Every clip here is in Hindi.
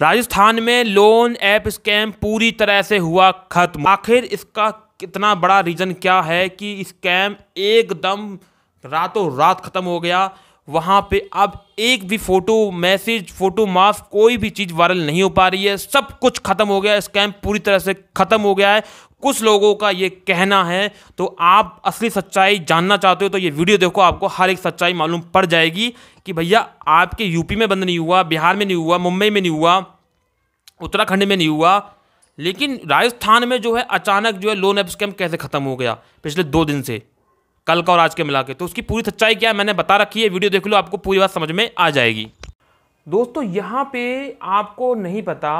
राजस्थान में लोन ऐप स्कैम पूरी तरह से हुआ खत्म आखिर इसका कितना बड़ा रीज़न क्या है कि स्कैम एकदम रातों रात ख़त्म हो गया वहाँ पे अब एक भी फ़ोटो मैसेज फ़ोटो माफ कोई भी चीज़ वायरल नहीं हो पा रही है सब कुछ ख़त्म हो गया है स्कैम पूरी तरह से ख़त्म हो गया है कुछ लोगों का ये कहना है तो आप असली सच्चाई जानना चाहते हो तो ये वीडियो देखो आपको हर एक सच्चाई मालूम पड़ जाएगी कि भैया आपके यूपी में बंद नहीं हुआ बिहार में नहीं हुआ मुंबई में नहीं हुआ उत्तराखंड में नहीं हुआ लेकिन राजस्थान में जो है अचानक जो है लोन ऐप स्कैम कैसे ख़त्म हो गया पिछले दो दिन से कल का और आज के मिला के तो उसकी पूरी सच्चाई क्या है मैंने बता रखी है वीडियो देख लो आपको पूरी बात समझ में आ जाएगी दोस्तों यहाँ पे आपको नहीं पता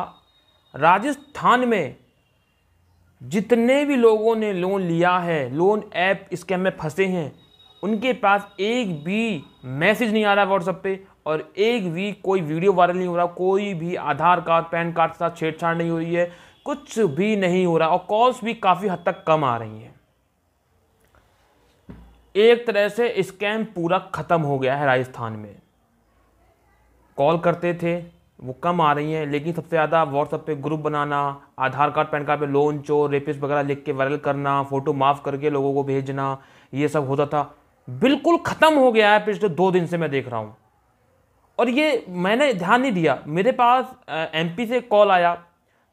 राजस्थान में जितने भी लोगों ने लोन लिया है लोन ऐप स्कैम में फंसे हैं उनके पास एक भी मैसेज नहीं आ रहा व्हाट्सएप पे और एक भी कोई वीडियो वायरल नहीं हो रहा कोई भी आधार कार्ड पैन कार्ड के साथ छेड़छाड़ नहीं हो रही है कुछ भी नहीं हो रहा और कॉल्स भी काफ़ी हद तक कम आ रही हैं एक तरह से स्कैम पूरा ख़त्म हो गया है राजस्थान में कॉल करते थे वो कम आ रही हैं लेकिन सबसे ज़्यादा व्हाट्सअप पे ग्रुप बनाना आधार कार्ड पैन कार्ड पे लोन चोर रेपिस वगैरह लिख के वायरल करना फ़ोटो माफ़ करके लोगों को भेजना ये सब होता था बिल्कुल ख़त्म हो गया है पिछले दो दिन से मैं देख रहा हूँ और ये मैंने ध्यान नहीं दिया मेरे पास एमपी से कॉल आया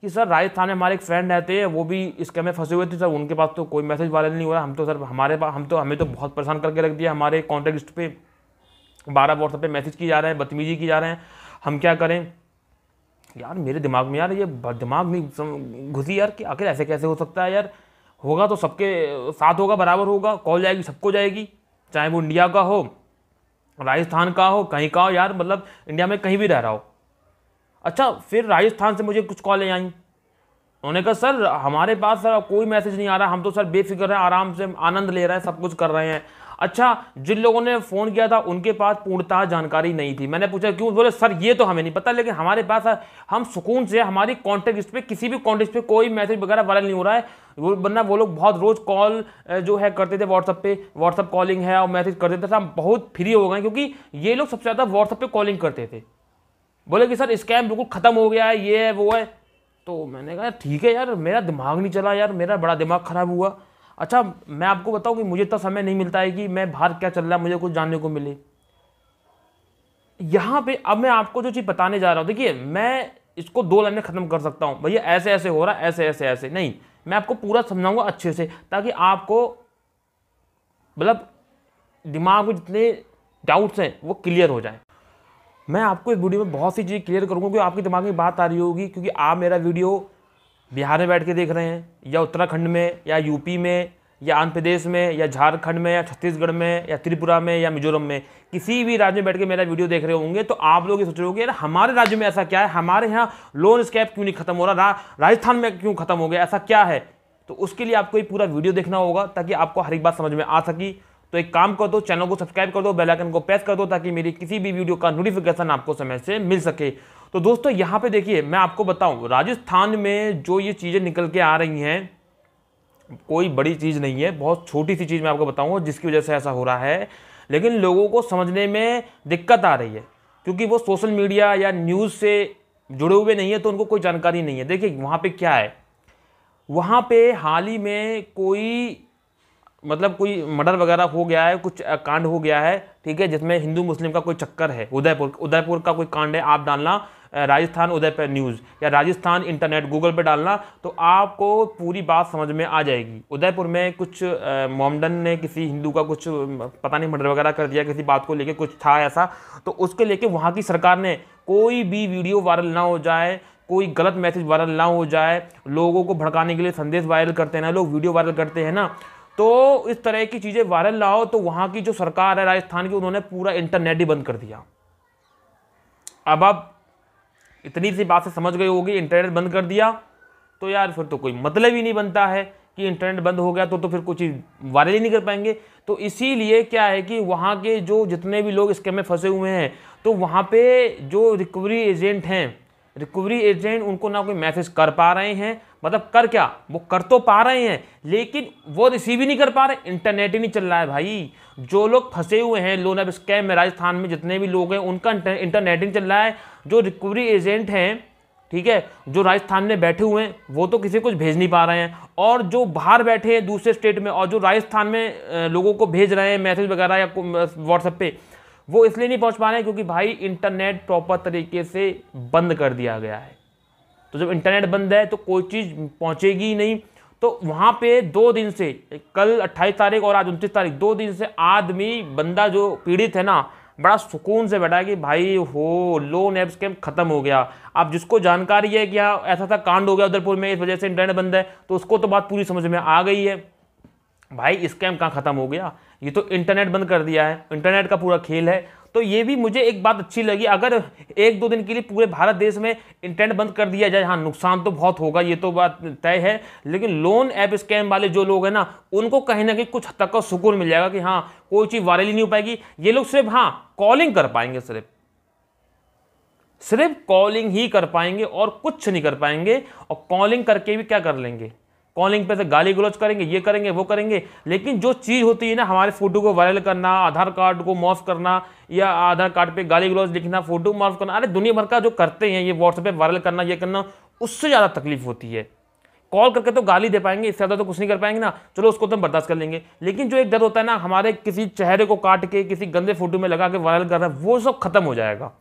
कि सर राजस्थान में हमारे एक फ्रेंड रहते हैं वो भी इस में फंसे हुए थे सर उनके पास तो कोई मैसेज वायरल नहीं हो रहा हम तो सर हमारे पास हम तो हमें तो बहुत परेशान करके रख दिया हमारे कॉन्टेक्ट लिस्ट पे बारह व्हाट्सएप पे मैसेज किए जा रहे हैं बदतमीजी की जा रहे हैं हम क्या करें यार मेरे दिमाग में यार ये दिमाग नहीं घुसी यार कि आखिर ऐसे कैसे हो सकता है यार होगा तो सबके साथ होगा बराबर होगा कॉल जाएगी सबको जाएगी चाहे वो इंडिया का हो राजस्थान का हो कहीं का हो यार मतलब इंडिया में कहीं भी रह रहा हो अच्छा फिर राजस्थान से मुझे कुछ कॉलें आई उन्होंने कहा सर हमारे पास सर कोई मैसेज नहीं आ रहा हम तो सर बेफिक्र हैं आराम से आनंद ले रहे हैं सब कुछ कर रहे हैं अच्छा जिन लोगों ने फ़ोन किया था उनके पास पूर्णतः जानकारी नहीं थी मैंने पूछा क्यों बोले सर ये तो हमें नहीं पता लेकिन हमारे पास हम सुकून से हमारी कॉन्टैक्ट लिस्ट पे किसी भी कॉन्टैक्ट पे कोई मैसेज वगैरह वायरल नहीं हो रहा है वो वरना वो लोग बहुत रोज़ कॉल जो है करते थे व्हाट्सअप पे व्हाट्सअप कॉलिंग है और मैसेज करते थे सर तो हम बहुत फ्री हो गए क्योंकि ये लोग सबसे ज़्यादा व्हाट्सअप पर कॉलिंग करते थे बोले कि सर स्कैम बिल्कुल ख़त्म हो गया है ये है वो है तो मैंने कहा ठीक है यार मेरा दिमाग नहीं चला यार मेरा बड़ा दिमाग ख़राब हुआ अच्छा मैं आपको बताऊँ कि मुझे इतना समय नहीं मिलता है कि मैं बाहर क्या चल रहा है मुझे कुछ जानने को मिले यहाँ पे अब मैं आपको जो चीज़ बताने जा रहा हूँ देखिए मैं इसको दो लाइन में ख़त्म कर सकता हूँ भैया ऐसे ऐसे हो रहा है ऐसे ऐसे ऐसे नहीं मैं आपको पूरा समझाऊँगा अच्छे से ताकि आपको मतलब दिमाग में जितने डाउट्स हैं वो क्लियर हो जाए मैं आपको इस वीडियो में बहुत सी चीज़ें क्लियर करूँगा क्योंकि आपके दिमाग में बात आ रही होगी क्योंकि आप मेरा वीडियो बिहार में बैठ के देख रहे हैं या उत्तराखंड में या यूपी में या आंध्र प्रदेश में या झारखंड में या छत्तीसगढ़ में या त्रिपुरा में या मिजोरम में किसी भी राज्य में बैठ के मेरा वीडियो देख रहे होंगे तो आप लोग ये सोच रहे होंगे यार हमारे राज्य में ऐसा क्या है हमारे यहाँ लोन स्कैप क्यों नहीं खत्म हो रहा राजस्थान में क्यों खत्म हो गया ऐसा क्या है तो उसके लिए आपको ये पूरा वीडियो देखना होगा ताकि आपको हर एक बात समझ में आ सकी तो एक काम कर दो चैनल को सब्सक्राइब कर दो बेल आइकन को प्रेस कर दो ताकि मेरी किसी भी वीडियो का नोटिफिकेशन आपको समय से मिल सके तो दोस्तों यहाँ पे देखिए मैं आपको बताऊं राजस्थान में जो ये चीज़ें निकल के आ रही हैं कोई बड़ी चीज़ नहीं है बहुत छोटी सी चीज़ मैं आपको बताऊँगा जिसकी वजह से ऐसा हो रहा है लेकिन लोगों को समझने में दिक्कत आ रही है क्योंकि वो सोशल मीडिया या न्यूज़ से जुड़े हुए नहीं है तो उनको कोई जानकारी नहीं है देखिए वहाँ पर क्या है वहाँ पर हाल ही में कोई मतलब कोई मर्डर वगैरह हो गया है कुछ कांड हो गया है ठीक है जिसमें हिंदू मुस्लिम का कोई चक्कर है उदयपुर उदयपुर का कोई कांड है आप डालना राजस्थान उदयपुर न्यूज़ या राजस्थान इंटरनेट गूगल पे डालना तो आपको पूरी बात समझ में आ जाएगी उदयपुर में कुछ मोमडन ने किसी हिंदू का कुछ पता नहीं मर्डर वगैरह कर दिया किसी बात को लेके कुछ था ऐसा तो उसके लेके वहाँ की सरकार ने कोई भी वीडियो वायरल ना हो जाए कोई गलत मैसेज वायरल ना हो जाए लोगों को भड़काने के लिए संदेश वायरल करते हैं ना लोग वीडियो वायरल करते हैं ना तो इस तरह की चीज़ें वायरल लाओ तो वहाँ की जो सरकार है राजस्थान की उन्होंने पूरा इंटरनेट ही बंद कर दिया अब आप इतनी सी बात से समझ गई होगी इंटरनेट बंद कर दिया तो यार फिर तो कोई मतलब ही नहीं बनता है कि इंटरनेट बंद हो गया तो तो फिर कुछ वायरल ही नहीं कर पाएंगे तो इसीलिए क्या है कि वहाँ के जो जितने भी लोग स्कैम में फंसे हुए हैं तो वहाँ पे जो रिकवरी एजेंट हैं रिकवरी एजेंट उनको ना कोई मैसेज कर पा रहे हैं मतलब कर क्या वो कर तो पा रहे हैं लेकिन वो रिसीव ही नहीं कर पा रहे इंटरनेट ही नहीं चल रहा है भाई जो लोग फंसे हुए हैं लोन अब स्कैम में राजस्थान में जितने भी लोग हैं उनका इंटरनेट ही चल रहा है जो रिकवरी एजेंट हैं ठीक है जो राजस्थान में बैठे हुए हैं वो तो किसी कुछ भेज नहीं पा रहे हैं और जो बाहर बैठे हैं दूसरे स्टेट में और जो राजस्थान में लोगों को भेज रहे हैं मैसेज वगैरह या व्हाट्सएप पे वो इसलिए नहीं पहुंच पा रहे क्योंकि भाई इंटरनेट प्रॉपर तरीके से बंद कर दिया गया है तो जब इंटरनेट बंद है तो कोई चीज़ पहुंचेगी ही नहीं तो वहाँ पे दो दिन से कल 28 तारीख और आज उनतीस तारीख दो दिन से आदमी बंदा जो पीड़ित है ना बड़ा सुकून से बैठा कि भाई हो लोन ऐप स्कैम ख़त्म हो गया अब जिसको जानकारी है कि हाँ ऐसा था कांड हो गया उदयपुर में इस वजह से इंटरनेट बंद है तो उसको तो बात पूरी समझ में आ गई है भाई स्कैम कहाँ ख़त्म हो गया ये तो इंटरनेट बंद कर दिया है इंटरनेट का पूरा खेल है तो ये भी मुझे एक बात अच्छी लगी अगर एक दो दिन के लिए पूरे भारत देश में इंटरनेट बंद कर दिया जाए हाँ नुकसान तो बहुत होगा ये तो बात तय है लेकिन लोन ऐप स्कैम वाले जो लोग हैं ना उनको कहीं ना कहीं कुछ हद तक का सुकून मिल जाएगा कि हाँ कोई चीज़ वायरल नहीं हो पाएगी ये लोग सिर्फ हाँ कॉलिंग कर पाएंगे सिर्फ सिर्फ कॉलिंग ही कर पाएंगे और कुछ नहीं कर पाएंगे और कॉलिंग करके भी क्या कर लेंगे कॉलिंग पे से गाली गलोच करेंगे ये करेंगे वो करेंगे लेकिन जो चीज़ होती है ना हमारे फोटो को वायरल करना आधार कार्ड को मॉफ करना या आधार कार्ड पे गाली गलोच लिखना फोटो मॉफ करना अरे दुनिया भर का जो करते हैं ये व्हाट्सएप पे वायरल करना ये करना उससे ज़्यादा तकलीफ होती है कॉल करके तो गाली दे पाएंगे इससे ज़्यादा तो कुछ नहीं कर पाएंगे ना चलो उसको तो हम बर्दाश्त कर लेंगे लेकिन जो एक दर्द होता है ना हमारे किसी चेहरे को काट के किसी गंदे फोटो में लगा के वायरल करना वो सब खत्म हो जाएगा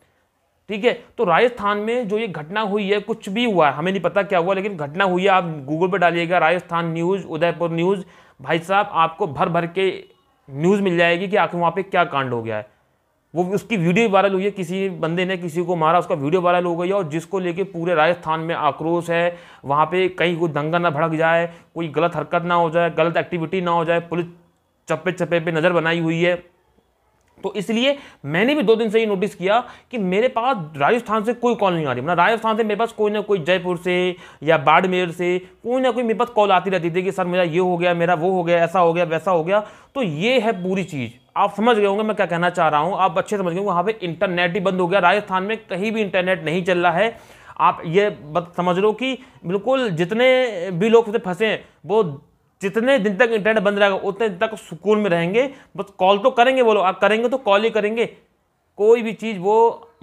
ठीक है तो राजस्थान में जो ये घटना हुई है कुछ भी हुआ है हमें नहीं पता क्या हुआ लेकिन घटना हुई है आप गूगल पर डालिएगा राजस्थान न्यूज़ उदयपुर न्यूज़ भाई साहब आपको भर भर के न्यूज़ मिल जाएगी कि आखिर वहाँ पे क्या कांड हो गया है वो उसकी वीडियो वायरल हुई है किसी बंदे ने किसी को मारा उसका वीडियो वायरल हो गई है और जिसको लेके पूरे राजस्थान में आक्रोश है वहाँ पे कहीं कोई दंगा ना भड़क जाए कोई गलत हरकत ना हो जाए गलत एक्टिविटी ना हो जाए पुलिस चप्पे चप्पे पे नज़र बनाई हुई है तो इसलिए मैंने भी दो दिन से ये नोटिस किया कि मेरे पास राजस्थान से कोई कॉल नहीं आ रही मतलब राजस्थान से मेरे पास कोई ना कोई जयपुर से या बाड़मेर से कोई ना कोई मेरे पास कॉल आती रहती थी कि सर मेरा ये हो गया मेरा वो हो गया ऐसा हो गया वैसा हो गया तो ये है पूरी चीज़ आप समझ गए होंगे मैं क्या कहना चाह रहा हूँ आप अच्छे समझ गए वहाँ पर इंटरनेट ही बंद हो गया राजस्थान में कहीं भी इंटरनेट नहीं चल रहा है आप ये समझ लो कि बिल्कुल जितने भी लोग फंसे हैं वो जितने दिन तक इंटरनेट बंद रहेगा उतने दिन तक सुकून में रहेंगे बस कॉल तो करेंगे वो लोग आप करेंगे तो कॉल ही करेंगे कोई भी चीज़ वो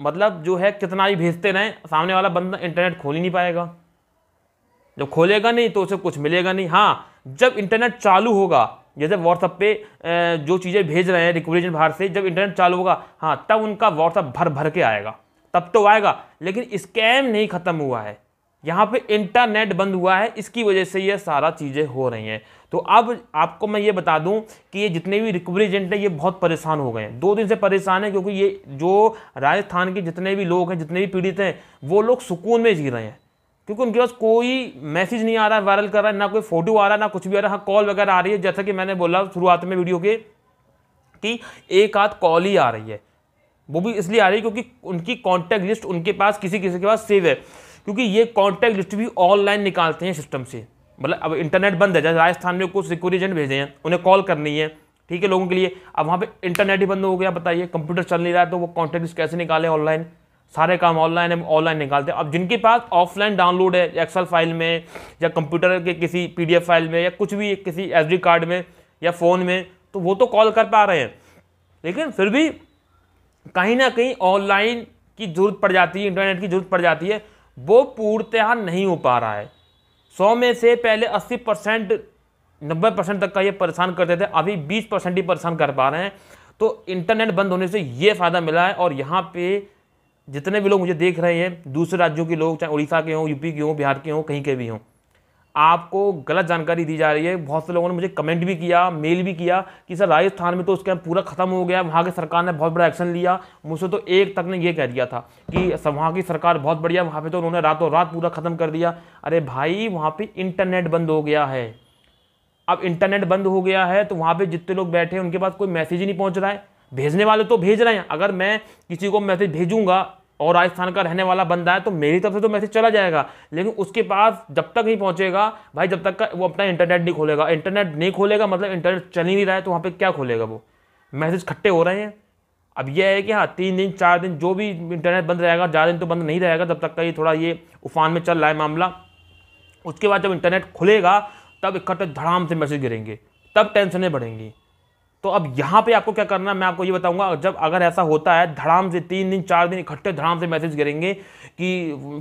मतलब जो है कितना ही भेजते रहें सामने वाला बंदा इंटरनेट खोल ही नहीं पाएगा जब खोलेगा नहीं तो उसे कुछ मिलेगा नहीं हाँ जब इंटरनेट चालू होगा जैसे व्हाट्सअप पे जो चीज़ें भेज रहे हैं रिकवरीजन बाहर से जब इंटरनेट चालू होगा हाँ तब उनका व्हाट्सअप भर भर के आएगा तब तो आएगा लेकिन स्कैम नहीं ख़त्म हुआ है यहाँ पे इंटरनेट बंद हुआ है इसकी वजह से ये सारा चीज़ें हो रही हैं तो अब आपको मैं ये बता दूं कि ये जितने भी रिकवरी एजेंट हैं ये बहुत परेशान हो गए हैं दो दिन से परेशान हैं क्योंकि ये जो राजस्थान के जितने भी लोग हैं जितने भी पीड़ित हैं वो लोग सुकून में जी रहे हैं क्योंकि उनके पास कोई मैसेज नहीं आ रहा है वायरल कर रहा है ना कोई फोटो आ रहा है ना कुछ भी आ रहा है हाँ, कॉल वगैरह आ रही है जैसा कि मैंने बोला शुरुआत में वीडियो के कि एक आध कॉल ही आ रही है वो भी इसलिए आ रही है क्योंकि उनकी कॉन्टैक्ट लिस्ट उनके पास किसी किसी के पास सेव है क्योंकि ये कॉन्टैक्ट लिस्ट भी ऑनलाइन निकालते हैं सिस्टम से मतलब अब इंटरनेट बंद है जैसे राजस्थान में कुछ सिक्योरिटी एजेंट भेजे हैं उन्हें कॉल करनी है ठीक है लोगों के लिए अब वहाँ पे इंटरनेट ही बंद हो गया बताइए कंप्यूटर चल नहीं रहा है तो वो कॉन्टैक्ट लिस्ट कैसे निकाले ऑनलाइन सारे काम ऑनलाइन है ऑनलाइन निकालते हैं अब जिनके पास ऑफलाइन डाउनलोड है एक्सल फाइल में या कंप्यूटर के किसी पी फाइल में या कुछ भी किसी एस कार्ड में या फ़ोन में तो वो तो कॉल कर पा रहे हैं लेकिन फिर भी कहीं ना कहीं ऑनलाइन की जरूरत पड़ जाती है इंटरनेट की जरूरत पड़ जाती है वो पूर्णतः नहीं हो पा रहा है सौ में से पहले अस्सी परसेंट नब्बे परसेंट तक का ये परेशान करते थे अभी बीस परसेंट ही परेशान कर पा रहे हैं तो इंटरनेट बंद होने से ये फ़ायदा मिला है और यहाँ पे जितने भी लोग मुझे देख रहे हैं दूसरे राज्यों के लोग चाहे उड़ीसा के हों यूपी के हों बिहार के हों कहीं के भी हों आपको गलत जानकारी दी जा रही है बहुत से लोगों ने मुझे कमेंट भी किया मेल भी किया कि सर राजस्थान में तो उसका पूरा ख़त्म हो गया वहाँ की सरकार ने बहुत बड़ा एक्शन लिया मुझसे तो एक तक ने ये कह दिया था कि वहाँ की सरकार बहुत बढ़िया वहाँ पर तो उन्होंने रातों रात पूरा ख़त्म कर दिया अरे भाई वहाँ पर इंटरनेट बंद हो गया है अब इंटरनेट बंद हो गया है तो वहाँ पर जितने लोग बैठे हैं उनके पास कोई मैसेज ही नहीं पहुँच रहा है भेजने वाले तो भेज रहे हैं अगर मैं किसी को मैसेज भेजूंगा और राजस्थान का रहने वाला बंदा है तो मेरी तरफ से तो मैसेज चला जाएगा लेकिन उसके पास जब तक नहीं पहुंचेगा भाई जब तक का वो अपना इंटरनेट नहीं खोलेगा इंटरनेट नहीं खोलेगा मतलब इंटरनेट चल ही नहीं रहा है तो वहाँ पर क्या खोलेगा वो मैसेज खट्टे हो रहे हैं अब यह है कि हाँ तीन दिन चार दिन जो भी इंटरनेट बंद रहेगा ज़्यादा दिन तो बंद नहीं रहेगा जब तक का ये थोड़ा ये उफान में चल रहा है मामला उसके बाद जब इंटरनेट खुलेगा तब इकट्ठे धड़ाम से मैसेज गिरेंगे तब टेंशनें बढ़ेंगी तो अब यहाँ पे आपको क्या करना है मैं आपको ये बताऊंगा जब अगर ऐसा होता है धड़ाम से तीन दिन चार दिन इकट्ठे धड़ाम से मैसेज करेंगे कि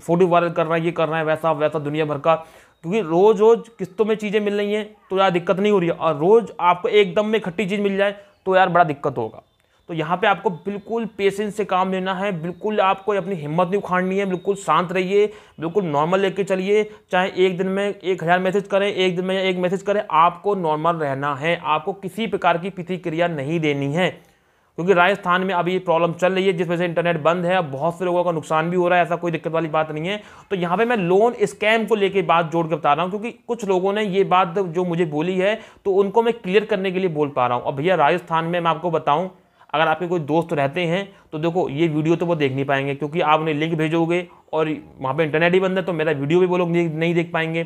फोटो वायरल कर रहा है ये कर रहा है वैसा वैसा दुनिया भर का क्योंकि रोज़ रोज़ किस्तों में चीज़ें मिल रही हैं तो यार दिक्कत नहीं हो रही है और रोज़ आपको एकदम में इकट्ठी चीज़ मिल जाए तो यार बड़ा दिक्कत होगा तो यहाँ पे आपको बिल्कुल पेशेंस से काम लेना है बिल्कुल आपको अपनी हिम्मत नहीं उखाड़नी है बिल्कुल शांत रहिए बिल्कुल नॉर्मल लेके चलिए चाहे एक दिन में एक हज़ार मैसेज करें एक दिन में एक मैसेज करें आपको नॉर्मल रहना है आपको किसी प्रकार की प्रतिक्रिया नहीं देनी है क्योंकि राजस्थान में अभी ये प्रॉब्लम चल रही है जिस वजह से इंटरनेट बंद है अब बहुत से लोगों का नुकसान भी हो रहा है ऐसा कोई दिक्कत वाली बात नहीं है तो यहाँ पे मैं लोन स्कैम को लेके बात जोड़ के बता रहा हूँ क्योंकि कुछ लोगों ने ये बात जो मुझे बोली है तो उनको मैं क्लियर करने के लिए बोल पा रहा हूँ और भैया राजस्थान में मैं आपको बताऊँ अगर आपके कोई दोस्त रहते हैं तो देखो ये वीडियो तो वो देख नहीं पाएंगे क्योंकि आप उन्हें लिंक भेजोगे और वहाँ पे इंटरनेट ही बंद है तो मेरा वीडियो भी वो लोग नहीं देख पाएंगे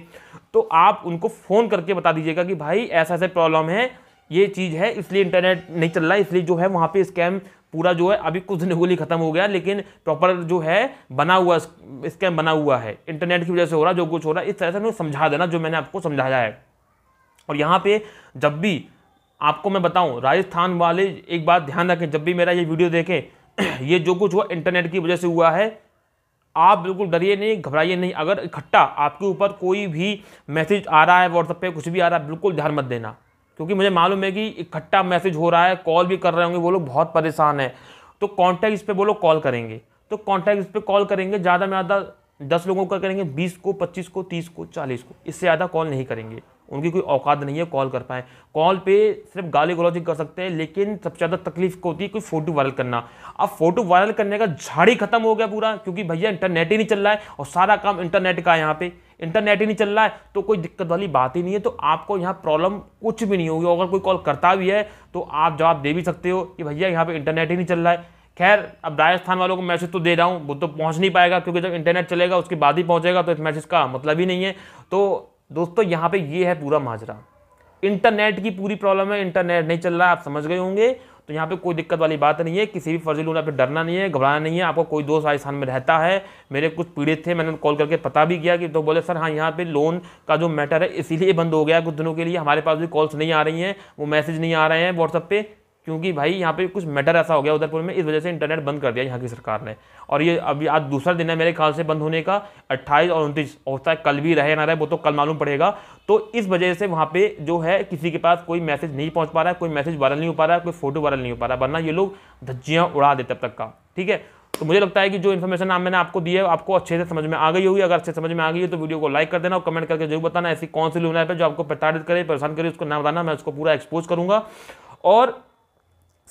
तो आप उनको फ़ोन करके बता दीजिएगा कि भाई ऐसा ऐसा प्रॉब्लम है ये चीज़ है इसलिए इंटरनेट नहीं चल रहा है इसलिए जो है वहाँ पर स्कैम पूरा जो है अभी कुछ दिन होली ख़त्म हो गया लेकिन प्रॉपर जो है बना हुआ स्कैम बना हुआ है इंटरनेट की वजह से हो रहा जो कुछ हो रहा है इस तरह से उन्हें समझा देना जो मैंने आपको समझाया है और यहाँ पे जब भी आपको मैं बताऊं राजस्थान वाले एक बात ध्यान रखें जब भी मेरा ये वीडियो देखें ये जो कुछ हुआ इंटरनेट की वजह से हुआ है आप बिल्कुल डरिए नहीं घबराइए नहीं अगर इकट्ठा आपके ऊपर कोई भी मैसेज आ रहा है व्हाट्सएप पे कुछ भी आ रहा है बिल्कुल ध्यान मत देना क्योंकि मुझे मालूम है कि इकट्ठा मैसेज हो रहा है कॉल भी कर रहे होंगे वो लोग बहुत परेशान हैं तो कॉन्टैक्ट इस पर वो लोग कॉल करेंगे तो कॉन्टैक्ट इस पर कॉल करेंगे ज़्यादा में ज़्यादा दस लोगों का करेंगे बीस को पच्चीस को तीस को चालीस को इससे ज़्यादा कॉल नहीं करेंगे उनकी कोई औकात नहीं है कॉल कर पाएँ कॉल पे सिर्फ गाली गलौजी कर सकते हैं लेकिन सबसे ज़्यादा तकलीफ को होती है कोई फ़ोटो वायरल करना अब फोटो वायरल करने का झाड़ी खत्म हो गया पूरा क्योंकि भैया इंटरनेट ही नहीं चल रहा है और सारा काम इंटरनेट का है यहाँ पे इंटरनेट ही नहीं चल रहा है तो कोई दिक्कत वाली बात ही नहीं है तो आपको यहाँ प्रॉब्लम कुछ भी नहीं होगी अगर कोई कॉल करता भी है तो आप जवाब दे भी सकते हो कि भैया यहाँ पर इंटरनेट ही नहीं चल रहा है खैर अब राजस्थान वालों को मैसेज तो दे रहा हूँ वो तो पहुँच नहीं पाएगा क्योंकि जब इंटरनेट चलेगा उसके बाद ही पहुँचेगा तो इस मैसेज का मतलब ही नहीं है तो दोस्तों यहाँ पे ये है पूरा माजरा इंटरनेट की पूरी प्रॉब्लम है इंटरनेट नहीं चल रहा है आप समझ गए होंगे तो यहाँ पे कोई दिक्कत वाली बात नहीं है किसी भी फर्जी लोन पे डरना नहीं है घबराना नहीं है आपको कोई दोस्त राजस्थान में रहता है मेरे कुछ पीड़ित थे मैंने कॉल करके पता भी किया कि तो बोले सर हाँ यहाँ पे लोन का जो मैटर है इसीलिए बंद हो गया कुछ दिनों के लिए हमारे पास भी कॉल्स नहीं आ रही हैं वो मैसेज नहीं आ रहे हैं व्हाट्सअप पे क्योंकि भाई यहाँ पे कुछ मैटर ऐसा हो गया उदयपुर में इस वजह से इंटरनेट बंद कर दिया यहाँ की सरकार ने और ये अभी आज दूसरा दिन है मेरे ख्याल से बंद होने का 28 और उनतीस सकता है कल भी रहे ना रहे वो तो कल मालूम पड़ेगा तो इस वजह से वहाँ पे जो है किसी के पास कोई मैसेज नहीं पहुँच पा रहा है कोई मैसेज वायरल नहीं हो पा रहा है कोई फोटो वायरल नहीं हो पा रहा वरना ये लोग धज्जियाँ उड़ा दे तब तक का ठीक है तो मुझे लगता है कि जो इन्फॉर्मेशन मैंने आपको दी है आपको अच्छे से समझ में आ गई होगी अगर अच्छे समझ में आ गई है तो वीडियो को लाइक कर देना और कमेंट करके जरूर बताना ऐसी कौन सी लूना है जो आपको प्रताड़ित करे परेशान करे उसको ना बताना मैं उसको पूरा एक्सपोज करूंगा और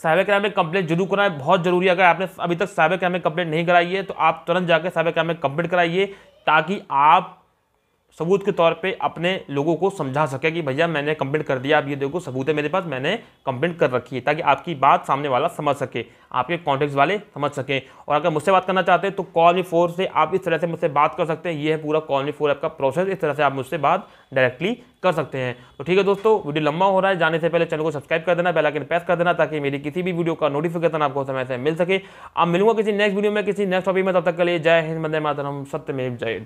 साइबर क्राइम में कंप्लेट जरूर कराएं बहुत जरूरी है अगर आपने अभी तक साइबर क्राइम में कंप्लेट नहीं कराई है तो आप तुरंत जाकर साइबर क्राइम में कंप्लेट कराइए ताकि आप सबूत के तौर पे अपने लोगों को समझा सके कि भैया मैंने कंप्लेंट कर दिया आप ये देखो सबूत है मेरे पास मैंने कंप्लेंट कर रखी है ताकि आपकी बात सामने वाला समझ सके आपके कॉन्टेक्ट वाले समझ सकें और अगर मुझसे बात करना चाहते हैं तो कॉलनी फोर से आप इस तरह से मुझसे बात कर सकते हैं ये है पूरा कॉलनी फोर आपका प्रोसेस इस तरह से आप मुझसे बात डायरेक्टली कर सकते हैं तो ठीक है दोस्तों वीडियो लंबा हो रहा है जाने से पहले चैनल को सब्सक्राइब कर देना बेलाइकन प्रेस कर देना ताकि मेरी किसी भी वीडियो का नोटिफिकेशन आपको समय से मिल सके आप मिलूंगा किसी नेक्स्ट वीडियो में किसी नेक्स्ट टॉपिक में तब तक के लिए जय हिंद मंदिर मातरम सत्य में जय